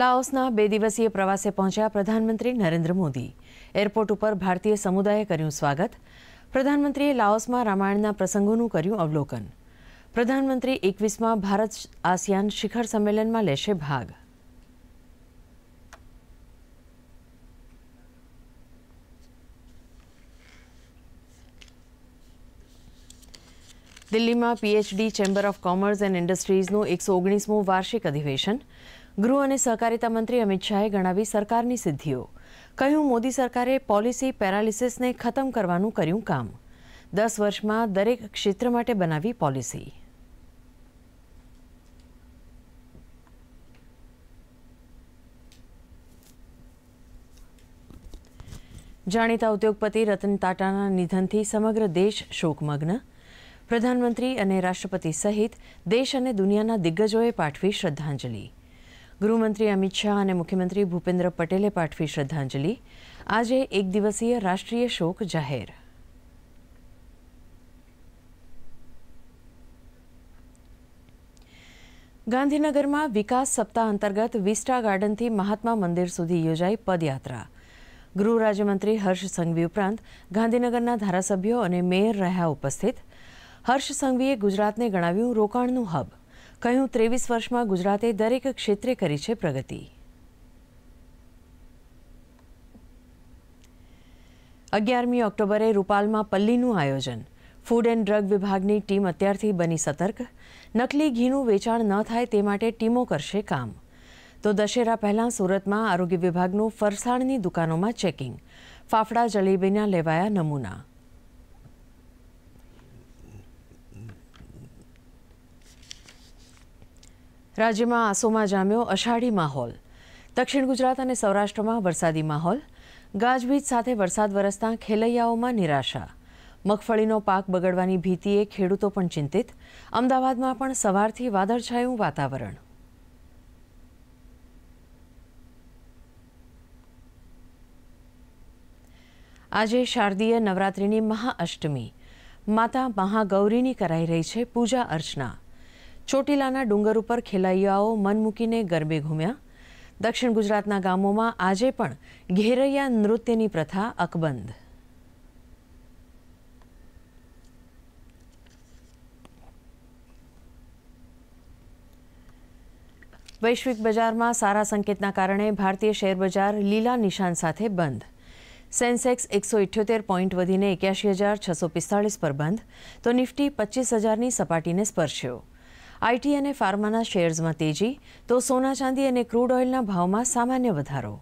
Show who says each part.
Speaker 1: લાઓસના બે દિવસીય પ્રવાસે પહોંચ્યા પ્રધાનમંત્રી નરેન્દ્ર મોદી એરપોર્ટ ઉપર ભારતીય સમુદાયે કર્યું સ્વાગત પ્રધાનમંત્રીએ લાઓસમાં રામાયણના પ્રસંગોનું કર્યું અવલોકન પ્રધાનમંત્રી એકવીસમાં ભારત આસિયાન શિખર સંમેલનમાં લેશે ભાગ દિલ્હીમાં PHD chamber of commerce and ઇન્ડસ્ટ્રીઝનું એકસો ઓગણીસમું વાર્ષિક અધિવેશન ગૃહ અને સહકારિતા મંત્રી અમિત શાહે ગણાવી સરકારની સિદ્ધિઓ કહ્યું મોદી સરકારે પોલિસી પેરાલિસિસને ખતમ કરવાનું કર્યું કામ દસ વર્ષમાં દરેક ક્ષેત્ર માટે બનાવી પોલિસી જાણીતા ઉદ્યોગપતિ રતન ટાટાના નિધનથી સમગ્ર દેશ શોકમગ્ન પ્રધાનમંત્રી અને રાષ્ટ્રપતિ સહિત દેશ અને દુનિયાના દિગ્ગજોએ પાઠવી શ્રદ્ધાંજલિ ગૃહમંત્રી અમિત શાહ અને મુખ્યમંત્રી ભૂપેન્દ્ર પટેલે પાઠવી શ્રદ્ધાંજલિ આજે એક દિવસીય રાષ્ટ્રીય શોક જાહેર ગાંધીનગરમાં વિકાસ સપ્તાહ અંતર્ગત વિસ્ટા ગાર્ડનથી મહાત્મા મંદિર સુધી યોજાઈ પદયાત્રા ગૃહ રાજ્યમંત્રી હર્ષ સંઘવી ઉપરાંત ગાંધીનગરના ધારાસભ્યો અને મેયર રહ્યા ઉપસ્થિત હર્ષ સંઘવીએ ગુજરાતને ગણાવ્યું રોકાણનું હબ કહ્યું ત્રેવીસ વર્ષમાં ગુજરાતે દરેક ક્ષેત્રે કરી છે પ્રગતિ અગિયારમી ઓક્ટોબરે રૂપાલમાં પલ્લીનું આયોજન ફૂડ એન્ડ ડ્રગ વિભાગની ટીમ અત્યારથી બની સતર્ક નકલી ઘીનું વેચાણ ન થાય તે માટે ટીમો કરશે કામ તો દશેરા પહેલાં સુરતમાં આરોગ્ય વિભાગનું ફરસાણની દુકાનોમાં ચેકિંગ ફાફડા જલેબીના લેવાયા નમૂના રાજ્યમાં આસોમાં જામ્યો અષાઢી માહોલ દક્ષિણ ગુજરાત અને સૌરાષ્ટ્રમાં વરસાદી માહોલ ગાજવીજ સાથે વરસાદ વરસતા ખેલૈયાઓમાં નિરાશા મગફળીનો પાક બગડવાની ભીતિએ ખેડૂતો પણ ચિંતિત અમદાવાદમાં પણ સવારથી વાદળછાયું વાતાવરણ આજે શારદીય નવરાત્રિની મહાઅષ્ટમી માતા મહાગૌરીની કરાઈ રહી છે પૂજા અર્ચના ચોટીલાના ડુંગર ઉપર ખેલૈયાઓ મન મૂકીને ગરબે ઘૂમ્યા દક્ષિણ ગુજરાતના ગામોમાં આજે પણ ઘેરૈયા નૃત્યની પ્રથા અકબંધ વૈશ્વિક બજારમાં સારા સંકેતના કારણે ભારતીય શેર બજાર લીલા નિશાન સાથે બંધ સેન્સેક્સ એકસો ઇઠ્યોતેર પોઈન્ટ વધીને એક્યાસી હજાર છસો પિસ્તાળીસ પર બંધ તો નિફ્ટી પચીસ હજારની સપાટીને સ્પર્શ્યો આઈટી અને ફાર્માના શેર્સમાં તેજી તો સોના ચાંદી અને ક્રૂડ ઓઇલના ભાવમાં સામાન્ય વધારો